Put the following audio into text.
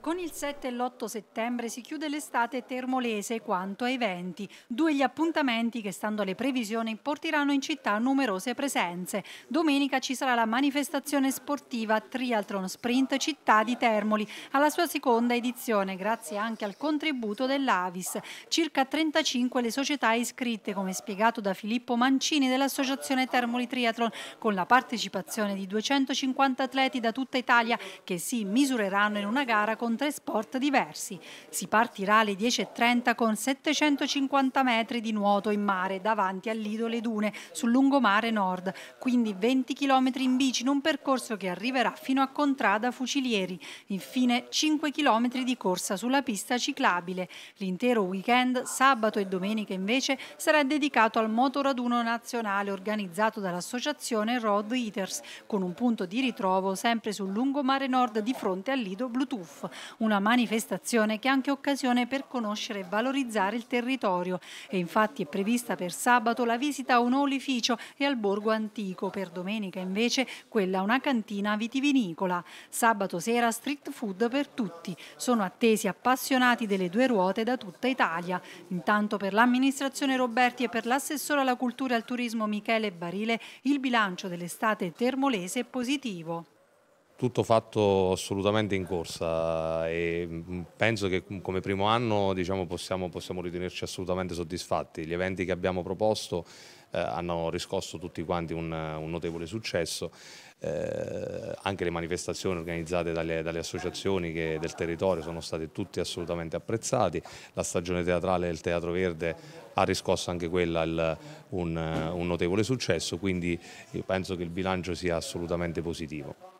Con il 7 e l'8 settembre si chiude l'estate termolese quanto ai venti, due gli appuntamenti che stando alle previsioni porteranno in città numerose presenze. Domenica ci sarà la manifestazione sportiva Triathlon Sprint Città di Termoli, alla sua seconda edizione grazie anche al contributo dell'Avis. Circa 35 le società iscritte, come spiegato da Filippo Mancini dell'Associazione Termoli Triathlon, con la partecipazione di 250 atleti da tutta Italia che si misureranno in una gara con con tre sport diversi. Si partirà alle 10.30 con 750 metri di nuoto in mare davanti al Lido Le Dune sul lungomare nord, quindi 20 km in bici in un percorso che arriverà fino a Contrada Fucilieri, infine 5 km di corsa sulla pista ciclabile. L'intero weekend, sabato e domenica invece, sarà dedicato al motoraduno nazionale organizzato dall'associazione Road Eaters, con un punto di ritrovo sempre sul lungomare nord di fronte al Lido Bluetooth una manifestazione che è anche occasione per conoscere e valorizzare il territorio e infatti è prevista per sabato la visita a un olificio e al borgo antico, per domenica invece quella a una cantina vitivinicola. Sabato sera street food per tutti. Sono attesi appassionati delle due ruote da tutta Italia. Intanto per l'amministrazione Roberti e per l'assessore alla cultura e al turismo Michele Barile il bilancio dell'estate termolese è positivo tutto fatto assolutamente in corsa e mm, penso che come primo anno diciamo, possiamo, possiamo ritenerci assolutamente soddisfatti. Gli eventi che abbiamo proposto eh, hanno riscosso tutti quanti un, un notevole successo, eh, anche le manifestazioni organizzate dalle, dalle associazioni del territorio sono state tutte assolutamente apprezzate, la stagione teatrale del Teatro Verde ha riscosso anche quella il, un, un notevole successo, quindi io eh, penso che il bilancio sia assolutamente positivo.